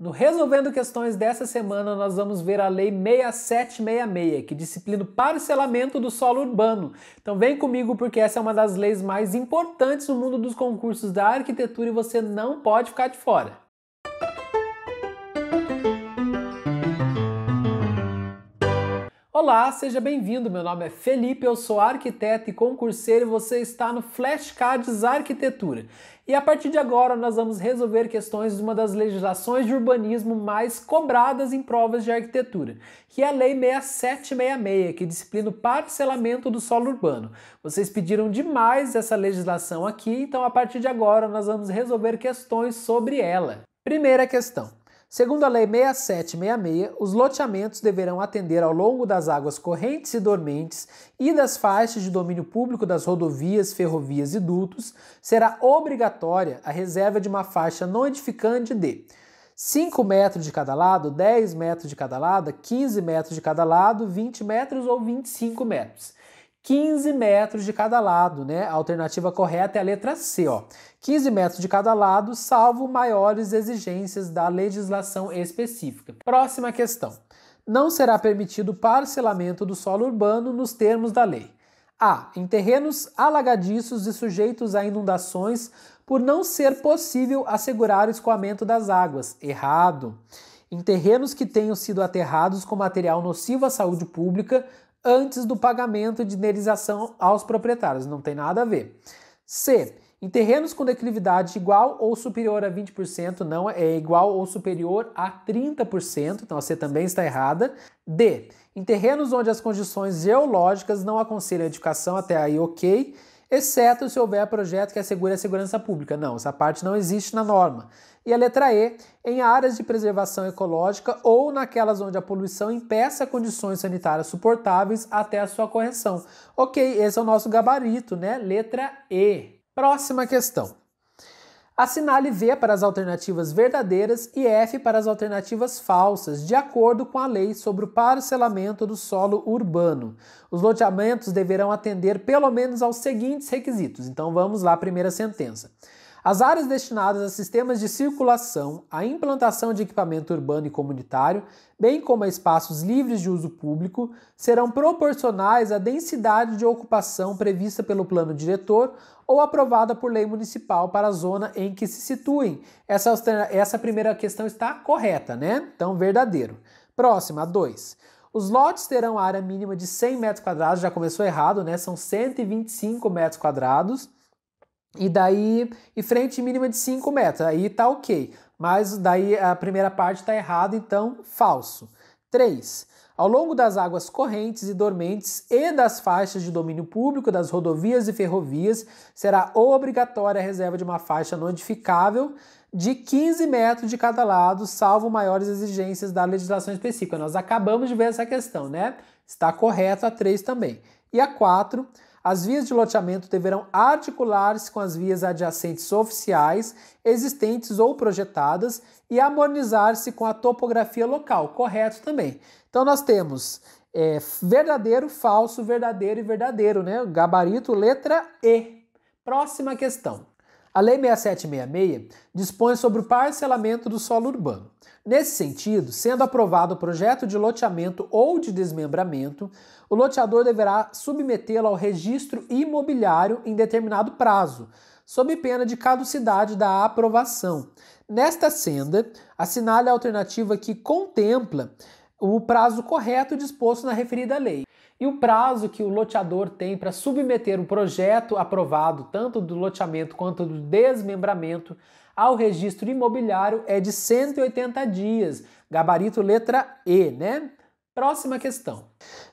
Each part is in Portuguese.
No Resolvendo Questões dessa semana, nós vamos ver a Lei 6766, que disciplina o parcelamento do solo urbano. Então vem comigo porque essa é uma das leis mais importantes no mundo dos concursos da arquitetura e você não pode ficar de fora. Olá, seja bem-vindo. Meu nome é Felipe, eu sou arquiteto e concurseiro e você está no Flashcards Arquitetura. E a partir de agora nós vamos resolver questões de uma das legislações de urbanismo mais cobradas em provas de arquitetura, que é a Lei 6766, que disciplina o parcelamento do solo urbano. Vocês pediram demais essa legislação aqui, então a partir de agora nós vamos resolver questões sobre ela. Primeira questão. Segundo a Lei 6766, os loteamentos deverão atender ao longo das águas correntes e dormentes e das faixas de domínio público das rodovias, ferrovias e dutos, será obrigatória a reserva de uma faixa não edificante de 5 metros de cada lado, 10 metros de cada lado, 15 metros de cada lado, 20 metros ou 25 metros. 15 metros de cada lado, né? A alternativa correta é a letra C, ó. 15 metros de cada lado, salvo maiores exigências da legislação específica. Próxima questão. Não será permitido parcelamento do solo urbano nos termos da lei. A. Em terrenos alagadiços e sujeitos a inundações, por não ser possível assegurar o escoamento das águas. Errado. Em terrenos que tenham sido aterrados com material nocivo à saúde pública, antes do pagamento de indenização aos proprietários. Não tem nada a ver. C. Em terrenos com declividade igual ou superior a 20%, não é, é igual ou superior a 30%, então você também está errada. D. Em terrenos onde as condições geológicas não aconselham edificação, até aí ok exceto se houver projeto que assegure a segurança pública. Não, essa parte não existe na norma. E a letra E, em áreas de preservação ecológica ou naquelas onde a poluição impeça condições sanitárias suportáveis até a sua correção. Ok, esse é o nosso gabarito, né? Letra E. Próxima questão. Assinale V para as alternativas verdadeiras e F para as alternativas falsas, de acordo com a lei sobre o parcelamento do solo urbano. Os loteamentos deverão atender pelo menos aos seguintes requisitos. Então vamos lá, primeira sentença. As áreas destinadas a sistemas de circulação, à implantação de equipamento urbano e comunitário, bem como a espaços livres de uso público, serão proporcionais à densidade de ocupação prevista pelo plano diretor ou aprovada por lei municipal para a zona em que se situem. Essa, é essa primeira questão está correta, né? Então, verdadeiro. Próxima, 2. Os lotes terão área mínima de 100 metros quadrados, já começou errado, né? São 125 metros quadrados e daí, e frente mínima de 5 metros, aí tá ok. Mas daí a primeira parte está errada, então falso. 3. Ao longo das águas correntes e dormentes e das faixas de domínio público das rodovias e ferrovias, será obrigatória a reserva de uma faixa notificável de 15 metros de cada lado, salvo maiores exigências da legislação específica. Nós acabamos de ver essa questão, né? Está correto a 3 também. E a 4, as vias de loteamento deverão articular-se com as vias adjacentes oficiais, existentes ou projetadas e harmonizar-se com a topografia local, correto também. Então nós temos é, verdadeiro, falso, verdadeiro e verdadeiro, né? Gabarito, letra E. Próxima questão. A Lei 6766 dispõe sobre o parcelamento do solo urbano. Nesse sentido, sendo aprovado o projeto de loteamento ou de desmembramento, o loteador deverá submetê-lo ao registro imobiliário em determinado prazo, sob pena de caducidade da aprovação. Nesta senda, assinale a alternativa que contempla o prazo correto disposto na referida lei. E o prazo que o loteador tem para submeter o projeto aprovado, tanto do loteamento quanto do desmembramento, ao registro imobiliário é de 180 dias, gabarito letra E, né? Próxima questão.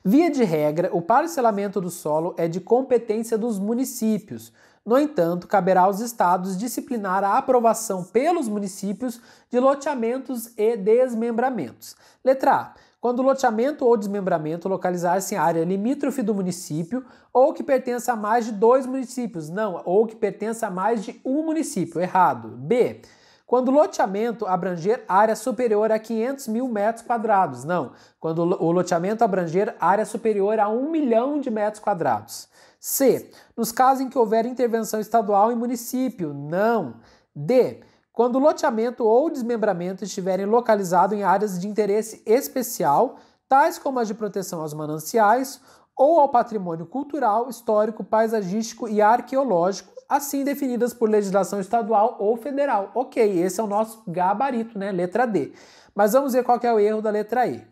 Via de regra, o parcelamento do solo é de competência dos municípios. No entanto, caberá aos estados disciplinar a aprovação pelos municípios de loteamentos e desmembramentos. Letra A quando o loteamento ou desmembramento localizar-se em área limítrofe do município ou que pertença a mais de dois municípios. Não, ou que pertença a mais de um município. Errado. B. Quando o loteamento abranger área superior a 500 mil metros quadrados. Não. Quando o loteamento abranger área superior a 1 milhão de metros quadrados. C. Nos casos em que houver intervenção estadual em município. Não. D quando o loteamento ou desmembramento estiverem localizados em áreas de interesse especial, tais como as de proteção aos mananciais ou ao patrimônio cultural, histórico, paisagístico e arqueológico, assim definidas por legislação estadual ou federal. Ok, esse é o nosso gabarito, né? Letra D. Mas vamos ver qual é o erro da letra E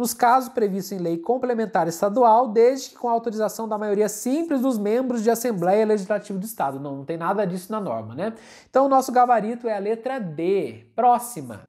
nos casos previstos em lei complementar estadual, desde que com autorização da maioria simples dos membros de Assembleia Legislativa do Estado. Não, não tem nada disso na norma, né? Então, o nosso gabarito é a letra D. Próxima.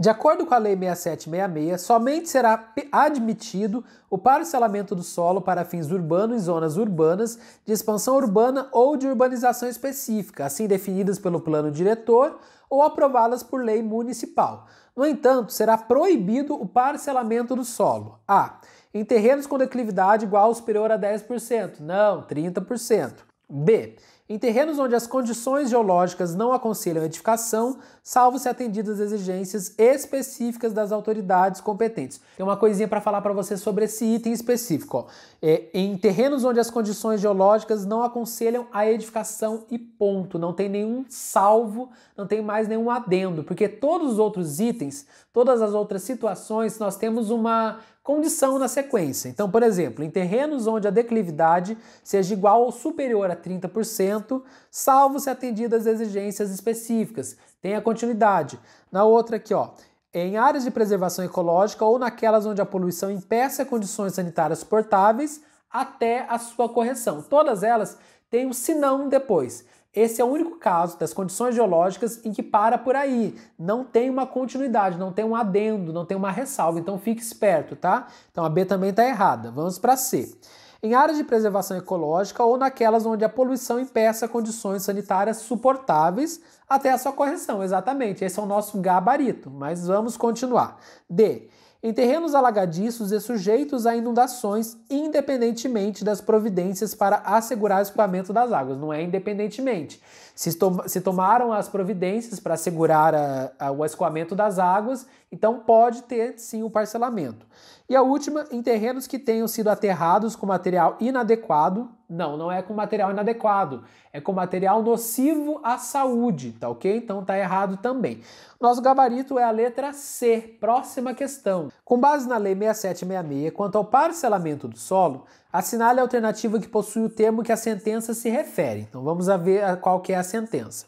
De acordo com a Lei 6766, somente será admitido o parcelamento do solo para fins urbanos em zonas urbanas, de expansão urbana ou de urbanização específica, assim definidas pelo plano diretor ou aprovadas por lei municipal. No entanto, será proibido o parcelamento do solo. A. Em terrenos com declividade igual ou superior a 10%, não, 30%. B em terrenos onde as condições geológicas não aconselham a edificação, salvo se atendidas as exigências específicas das autoridades competentes. Tem uma coisinha para falar para você sobre esse item específico. Ó. É, em terrenos onde as condições geológicas não aconselham a edificação e ponto. Não tem nenhum salvo, não tem mais nenhum adendo, porque todos os outros itens, todas as outras situações, nós temos uma condição na sequência. Então, por exemplo, em terrenos onde a declividade seja igual ou superior a 30%, salvo se atendidas exigências específicas. Tem a continuidade. Na outra aqui, ó, em áreas de preservação ecológica ou naquelas onde a poluição impeça condições sanitárias suportáveis até a sua correção. Todas elas têm um sinão depois. Esse é o único caso das condições geológicas em que para por aí. Não tem uma continuidade, não tem um adendo, não tem uma ressalva. Então fique esperto, tá? Então a B também está errada. Vamos para C. Em áreas de preservação ecológica ou naquelas onde a poluição impeça condições sanitárias suportáveis até a sua correção. Exatamente, esse é o nosso gabarito. Mas vamos continuar. D em terrenos alagadiços e sujeitos a inundações, independentemente das providências para assegurar o escoamento das águas. Não é independentemente. Se, to se tomaram as providências para assegurar a, a, o escoamento das águas, então pode ter sim o parcelamento. E a última, em terrenos que tenham sido aterrados com material inadequado, não, não é com material inadequado, é com material nocivo à saúde, tá ok? Então tá errado também. Nosso gabarito é a letra C, próxima questão. Com base na Lei 6766, quanto ao parcelamento do solo, assinale a alternativa que possui o termo que a sentença se refere. Então vamos ver a qual que é a sentença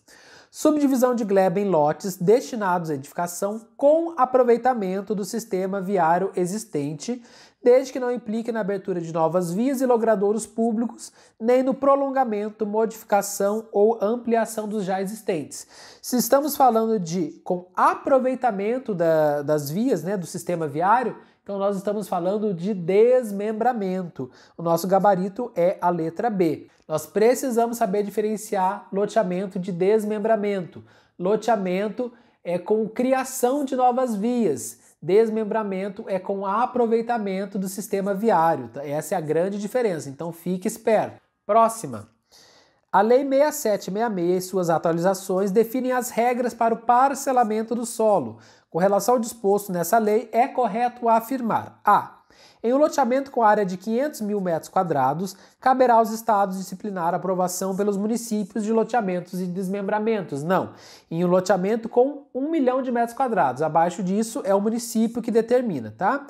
subdivisão de glebe em lotes destinados à edificação com aproveitamento do sistema viário existente desde que não implique na abertura de novas vias e logradouros públicos, nem no prolongamento, modificação ou ampliação dos já existentes. Se estamos falando de com aproveitamento da, das vias, né, do sistema viário, então nós estamos falando de desmembramento. O nosso gabarito é a letra B. Nós precisamos saber diferenciar loteamento de desmembramento. Loteamento é com criação de novas vias Desmembramento é com aproveitamento do sistema viário. Tá? Essa é a grande diferença, então fique esperto. Próxima. A Lei 6766 e suas atualizações definem as regras para o parcelamento do solo. Com relação ao disposto nessa lei, é correto afirmar: a. Em um loteamento com área de 500 mil metros quadrados, caberá aos estados disciplinar a aprovação pelos municípios de loteamentos e desmembramentos. Não. Em um loteamento com 1 milhão de metros quadrados, abaixo disso é o município que determina, tá?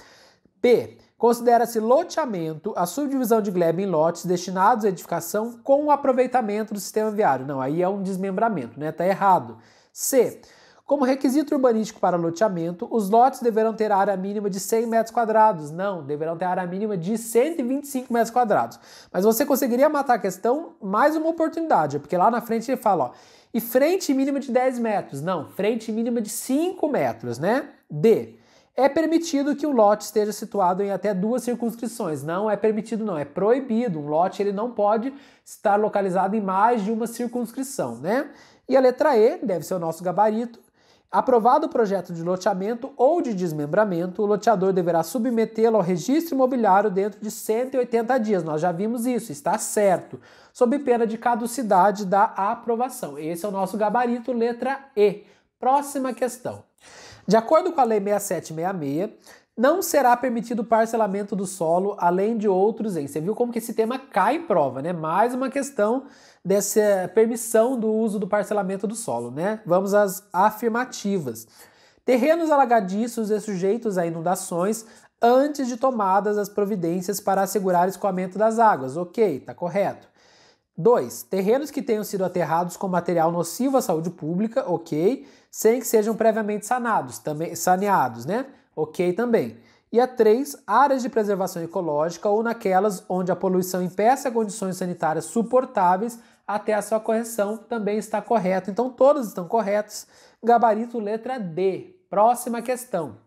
B. Considera-se loteamento a subdivisão de glebe em lotes destinados à edificação com o aproveitamento do sistema viário. Não, aí é um desmembramento, né? Tá errado. C. Como requisito urbanístico para loteamento, os lotes deverão ter área mínima de 100 metros quadrados. Não, deverão ter área mínima de 125 metros quadrados. Mas você conseguiria matar a questão mais uma oportunidade, porque lá na frente ele fala, ó, e frente mínima de 10 metros. Não, frente mínima de 5 metros, né? D. É permitido que o lote esteja situado em até duas circunscrições. Não é permitido, não, é proibido. Um lote ele não pode estar localizado em mais de uma circunscrição, né? E a letra E deve ser o nosso gabarito. Aprovado o projeto de loteamento ou de desmembramento, o loteador deverá submetê-lo ao registro imobiliário dentro de 180 dias. Nós já vimos isso, está certo. Sob pena de caducidade da aprovação. Esse é o nosso gabarito, letra E. Próxima questão. De acordo com a Lei 6766, não será permitido parcelamento do solo, além de outros em. Você viu como que esse tema cai em prova, né? Mais uma questão dessa permissão do uso do parcelamento do solo, né? Vamos às afirmativas. Terrenos alagadiços e sujeitos a inundações antes de tomadas as providências para assegurar escoamento das águas. Ok, tá correto. 2. Terrenos que tenham sido aterrados com material nocivo à saúde pública, ok, sem que sejam previamente sanados, também saneados, né? Ok também. E a 3. Áreas de preservação ecológica ou naquelas onde a poluição impeça condições sanitárias suportáveis até a sua correção, também está correto. Então todas estão corretas. Gabarito letra D. Próxima questão.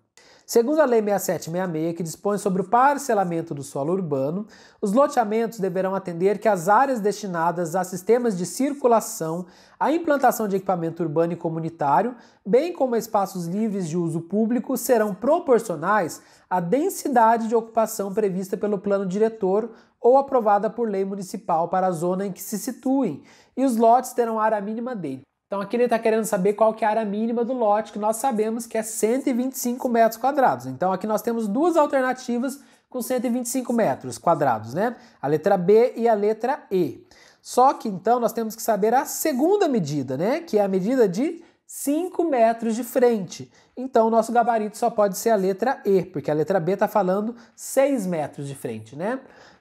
Segundo a Lei 6766, que dispõe sobre o parcelamento do solo urbano, os loteamentos deverão atender que as áreas destinadas a sistemas de circulação, a implantação de equipamento urbano e comunitário, bem como espaços livres de uso público, serão proporcionais à densidade de ocupação prevista pelo plano diretor ou aprovada por lei municipal para a zona em que se situem, e os lotes terão área mínima dele. Então aqui ele está querendo saber qual que é a área mínima do lote, que nós sabemos que é 125 metros quadrados. Então aqui nós temos duas alternativas com 125 metros quadrados, né? A letra B e a letra E. Só que então nós temos que saber a segunda medida, né? Que é a medida de 5 metros de frente. Então, o nosso gabarito só pode ser a letra E, porque a letra B está falando 6 metros de frente, né?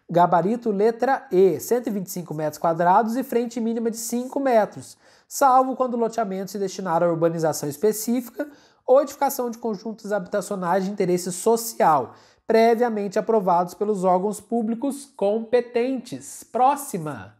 Gabarito letra E, 125 metros quadrados e frente mínima de 5 metros salvo quando o loteamento se destinar à urbanização específica ou edificação de conjuntos habitacionais de interesse social, previamente aprovados pelos órgãos públicos competentes. Próxima.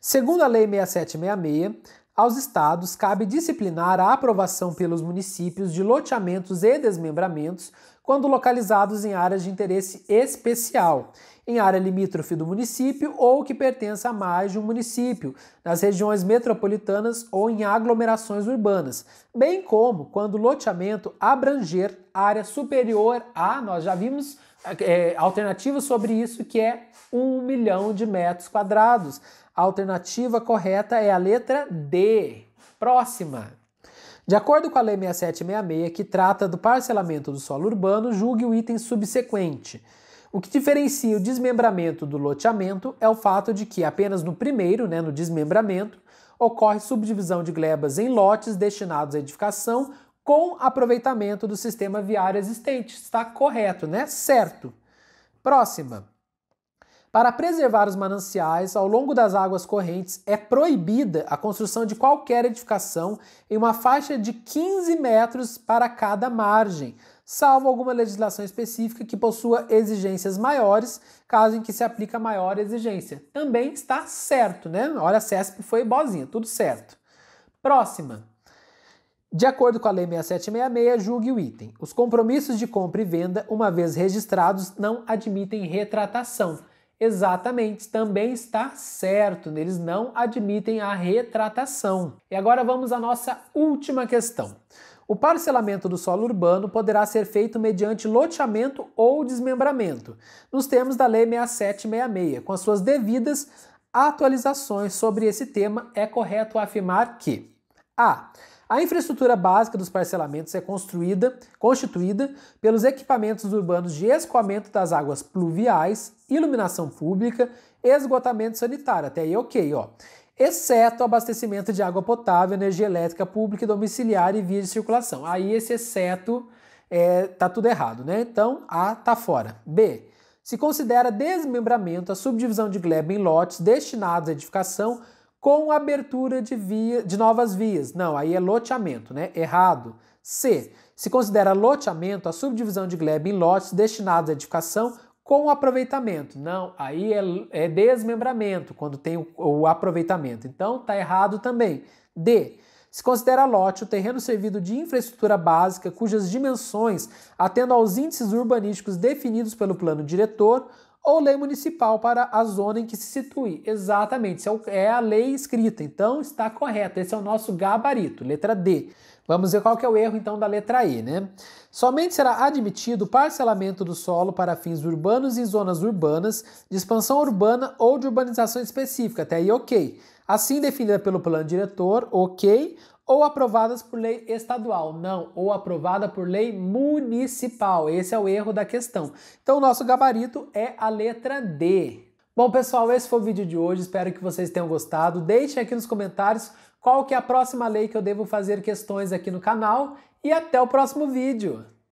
Segundo a Lei 6766, aos estados cabe disciplinar a aprovação pelos municípios de loteamentos e desmembramentos quando localizados em áreas de interesse especial, em área limítrofe do município ou que pertença a mais de um município, nas regiões metropolitanas ou em aglomerações urbanas, bem como quando o loteamento abranger área superior a, nós já vimos é, alternativa sobre isso, que é um milhão de metros quadrados. A alternativa correta é a letra D. Próxima. De acordo com a Lei 6766, que trata do parcelamento do solo urbano, julgue o item subsequente. O que diferencia o desmembramento do loteamento é o fato de que apenas no primeiro, né, no desmembramento, ocorre subdivisão de glebas em lotes destinados à edificação com aproveitamento do sistema viário existente. Está correto, né? Certo. Próxima. Para preservar os mananciais ao longo das águas correntes, é proibida a construção de qualquer edificação em uma faixa de 15 metros para cada margem, salvo alguma legislação específica que possua exigências maiores, caso em que se aplica maior exigência. Também está certo, né? Olha, a CESP foi bozinha, tudo certo. Próxima. De acordo com a Lei 6766, julgue o item. Os compromissos de compra e venda, uma vez registrados, não admitem retratação. Exatamente, também está certo, né? eles não admitem a retratação. E agora vamos à nossa última questão. O parcelamento do solo urbano poderá ser feito mediante loteamento ou desmembramento, nos termos da Lei 6766, com as suas devidas atualizações sobre esse tema, é correto afirmar que a a infraestrutura básica dos parcelamentos é construída, constituída pelos equipamentos urbanos de escoamento das águas pluviais, iluminação pública, esgotamento sanitário, até aí ok, ó, exceto abastecimento de água potável, energia elétrica pública e domiciliar e via de circulação. Aí esse exceto é, tá tudo errado, né? Então A tá fora. B. Se considera desmembramento a subdivisão de glebe em lotes destinados à edificação com abertura de, via, de novas vias. Não, aí é loteamento, né? Errado. C. Se considera loteamento a subdivisão de glebe em lotes destinados à edificação com o aproveitamento. Não, aí é, é desmembramento quando tem o, o aproveitamento. Então tá errado também. D. Se considera lote o terreno servido de infraestrutura básica cujas dimensões atendam aos índices urbanísticos definidos pelo plano diretor ou lei municipal para a zona em que se situe. Exatamente, isso é, é a lei escrita, então está correto. Esse é o nosso gabarito, letra D. Vamos ver qual que é o erro então da letra E, né? Somente será admitido parcelamento do solo para fins urbanos em zonas urbanas, de expansão urbana ou de urbanização específica, até aí ok. Assim definida pelo plano diretor, ok, ou aprovadas por lei estadual, não, ou aprovada por lei municipal. Esse é o erro da questão. Então, o nosso gabarito é a letra D. Bom, pessoal, esse foi o vídeo de hoje. Espero que vocês tenham gostado. Deixem aqui nos comentários qual que é a próxima lei que eu devo fazer questões aqui no canal e até o próximo vídeo.